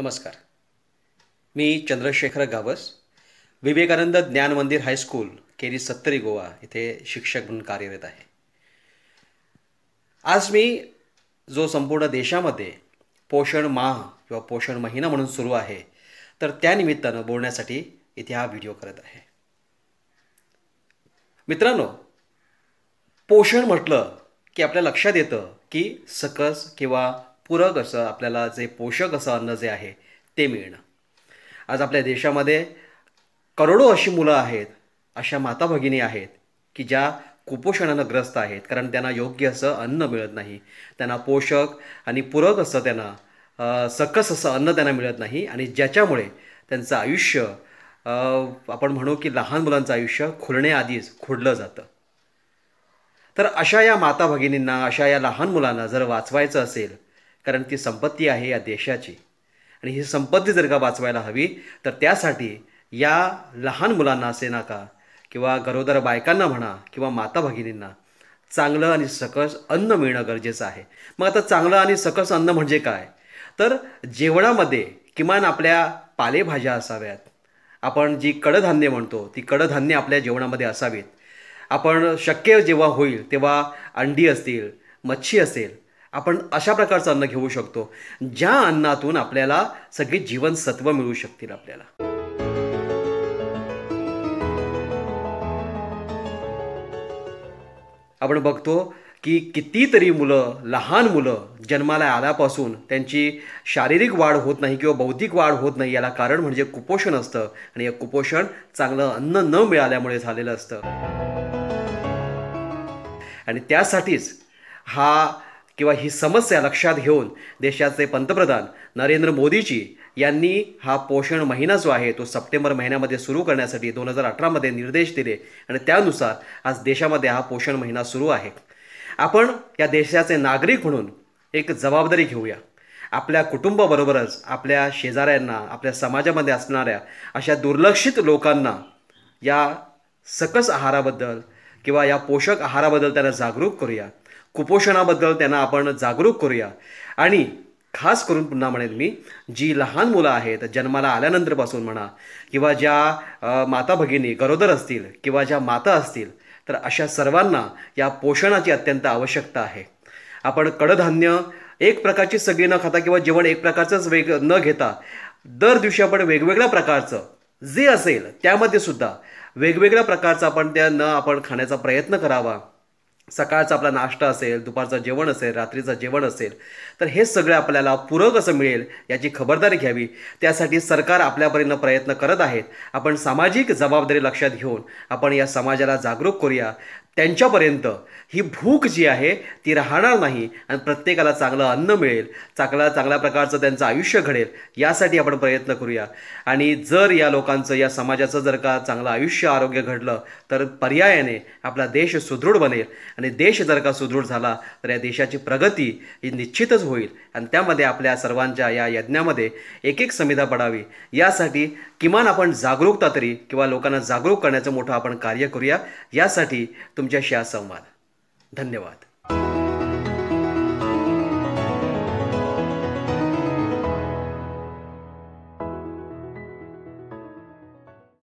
नमस्कार मी चंद्रशेखर गावस विवेकानंद ज्ञान मंदिर हायस्कूल केरी सत्तरी गोवा इथे शिक्षक म्हणून कार्यरत आहे आज मी जो संपूर्ण देशामध्ये पोषण माह किंवा पोषण महिना म्हणून सुरू आहे तर त्यानिमित्तानं बोलण्यासाठी इथे हा व्हिडिओ करत आहे मित्रांनो पोषण म्हटलं की आपल्या लक्षात येतं की सकस किंवा पूरक असं आपल्याला जे पोषक असं अन्न जे आहे ते मिळणं आज आपल्या देशामध्ये करोडो अशी मुलं आहेत अशा माता भगिनी आहेत की ज्या कुपोषणानं ग्रस्त आहेत कारण त्यांना योग्य असं अन्न मिळत नाही त्यांना पोषक आणि पूरक असं त्यांना सकस असं अन्न त्यांना मिळत नाही आणि ज्याच्यामुळे त्यांचं आयुष्य आपण म्हणू की लहान मुलांचं आयुष्य खुलण्याआधीच खुडलं जातं तर अशा या माता भगिनींना अशा या लहान मुलांना जर वाचवायचं असेल कारण ती संपत्ती आहे या देशाची आणि ही संपत्ती जर का वाचवायला हवी तर त्यासाठी या लहान मुलांना असे नाका किंवा गरोदर बायकांना म्हणा किंवा माता भगिनींना चांगलं आणि सकस अन्न मिळणं गरजेचं आहे मग आता चांगलं आणि सकस अन्न म्हणजे काय तर जेवणामध्ये किमान आपल्या पालेभाज्या असाव्यात आपण जी कडधान्य म्हणतो ती कडधान्य आपल्या जेवणामध्ये असावीत आपण शक्य जेव्हा होईल तेव्हा अंडी असतील मच्छी असेल आपण अशा प्रकारचं अन्न घेऊ शकतो ज्या अन्नातून आपल्याला सगळी जीवनसत्व मिळू शकतील आपल्याला आपण बघतो की कितीतरी मुलं लहान मुलं जन्माला आल्यापासून त्यांची शारीरिक वाढ होत नाही किंवा बौद्धिक वाढ होत नाही याला कारण म्हणजे कुपोषण असतं आणि हे कुपोषण चांगलं अन्न न मिळाल्यामुळे झालेलं असतं आणि त्यासाठीच हा किंवा ही समस्या लक्षात घेऊन देशाचे पंतप्रधान नरेंद्र मोदीजी यांनी हा पोषण महिना जो आहे तो सप्टेंबर महिन्यामध्ये सुरू करण्यासाठी दोन हजार अठरामध्ये निर्देश दिले आणि त्यानुसार आज देशामध्ये हा पोषण महिना सुरू आहे आपण या देशाचे नागरिक म्हणून एक जबाबदारी घेऊया आपल्या कुटुंबाबरोबरच आपल्या शेजाऱ्यांना आपल्या समाजामध्ये असणाऱ्या अशा दुर्लक्षित लोकांना या सकस आहाराबद्दल किंवा या पोषक आहाराबद्दल त्यांना जागरूक करूया कुपोषणाबद्दल त्यांना आपण जागरूक करूया आणि खास करून पुन्हा म्हणेन मी जी लहान मुलं आहेत जन्माला आल्यानंतरपासून म्हणा किंवा ज्या माता भगिनी गरोदर असतील किंवा ज्या माता असतील तर अशा सर्वांना या पोषणाची अत्यंत आवश्यकता आहे आपण कडधान्य एक प्रकारची सगळी न खाता किंवा जेवण एक प्रकारचंच वेग न घेता दर दिवशी आपण वेगवेगळ्या प्रकारचं जे असेल त्यामध्ये सुद्धा वेगवेगळ्या प्रकारचं आपण त्या न आपण खाण्याचा प्रयत्न करावा सकाळचा आपला नाश्ता असेल दुपारचं जेवण असेल रात्रीचं जेवण असेल तर हे सगळं आपल्याला पूरक असं मिळेल याची खबरदारी घ्यावी त्यासाठी सरकार आपल्यापर्यंत प्रयत्न करत आहेत आपण सामाजिक जबाबदारी लक्षात घेऊन आपण या समाजाला जागरूक करूया त्यांच्यापर्यंत ही भूक जी आहे ती राहणार नाही आणि प्रत्येकाला चांगलं अन्न मिळेल चांगला चांगल्या प्रकारचं त्यांचं आयुष्य घडेल यासाठी आपण प्रयत्न करूया आणि जर या लोकांचं या समाजाचं जर का चांगलं आयुष्य आरोग्य घडलं तर पर्यायाने आपला देश सुदृढ बनेल आणि देश जर का सुदृढ झाला तर या देशाची प्रगती ही निश्चितच होईल आणि त्यामध्ये आपल्या सर्वांच्या या यज्ञामध्ये एक एक संविधा पडावी यासाठी किमान आपण जागरूकता तरी किंवा लोकांना जागरूक करण्याचं मोठं आपण कार्य करूया यासाठी तुम तुमच्याशी हा संवाद धन्यवाद